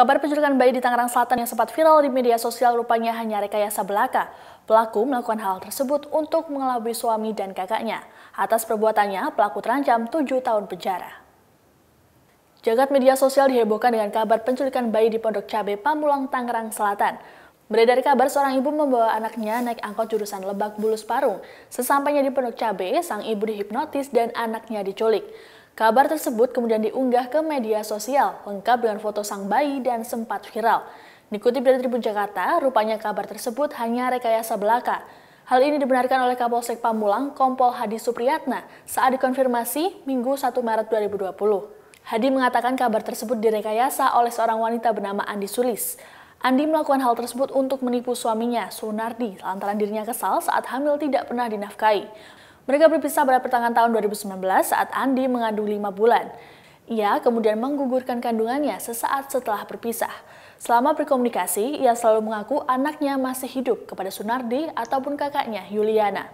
Kabar penculikan bayi di Tangerang Selatan yang sempat viral di media sosial rupanya hanya rekayasa belaka. Pelaku melakukan hal tersebut untuk mengelabui suami dan kakaknya. Atas perbuatannya, pelaku terancam 7 tahun penjara. Jagat media sosial dihebohkan dengan kabar penculikan bayi di Pondok Cabe, Pamulang, Tangerang Selatan. Beredar kabar seorang ibu membawa anaknya naik angkot jurusan Lebak Bulus Parung. Sesampainya di Pondok Cabe, sang ibu dihipnotis dan anaknya diculik. Kabar tersebut kemudian diunggah ke media sosial, lengkap dengan foto sang bayi dan sempat viral. Dikutip dari Tribun Jakarta, rupanya kabar tersebut hanya rekayasa belaka. Hal ini dibenarkan oleh Kapolsek Pamulang, Kompol Hadi Supriyatna, saat dikonfirmasi Minggu 1 Maret 2020. Hadi mengatakan kabar tersebut direkayasa oleh seorang wanita bernama Andi Sulis. Andi melakukan hal tersebut untuk menipu suaminya, Sunardi, lantaran dirinya kesal saat hamil tidak pernah dinafkahi. Mereka berpisah pada pertengahan tahun 2019 saat Andi mengandung lima bulan. Ia kemudian menggugurkan kandungannya sesaat setelah berpisah. Selama berkomunikasi, ia selalu mengaku anaknya masih hidup kepada Sunardi ataupun kakaknya Yuliana.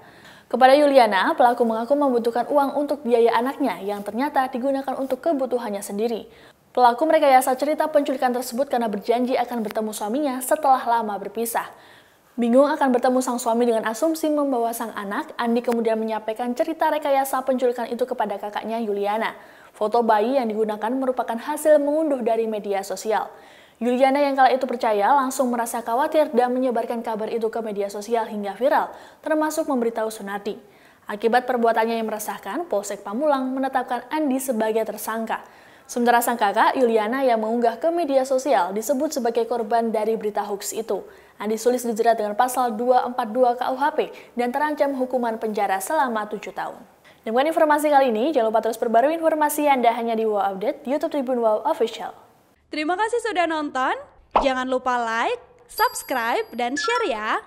Kepada Yuliana, pelaku mengaku membutuhkan uang untuk biaya anaknya yang ternyata digunakan untuk kebutuhannya sendiri. Pelaku merekayasa cerita penculikan tersebut karena berjanji akan bertemu suaminya setelah lama berpisah. Bingung akan bertemu sang suami dengan asumsi membawa sang anak, Andi kemudian menyampaikan cerita rekayasa penculikan itu kepada kakaknya Yuliana. Foto bayi yang digunakan merupakan hasil mengunduh dari media sosial. Yuliana yang kala itu percaya langsung merasa khawatir dan menyebarkan kabar itu ke media sosial hingga viral, termasuk memberitahu Sunati. Akibat perbuatannya yang meresahkan, Polsek Pamulang menetapkan Andi sebagai tersangka. Sementara sang kakak, Yuliana yang mengunggah ke media sosial disebut sebagai korban dari berita hoax itu. Andi Sulis dijerat dengan pasal 242 KUHP dan terancam hukuman penjara selama 7 tahun. Dengan informasi kali ini, jangan lupa terus perbarui informasi Anda hanya di WOW Update, YouTube Tribun WOW Official. Terima kasih sudah nonton, jangan lupa like, subscribe, dan share ya!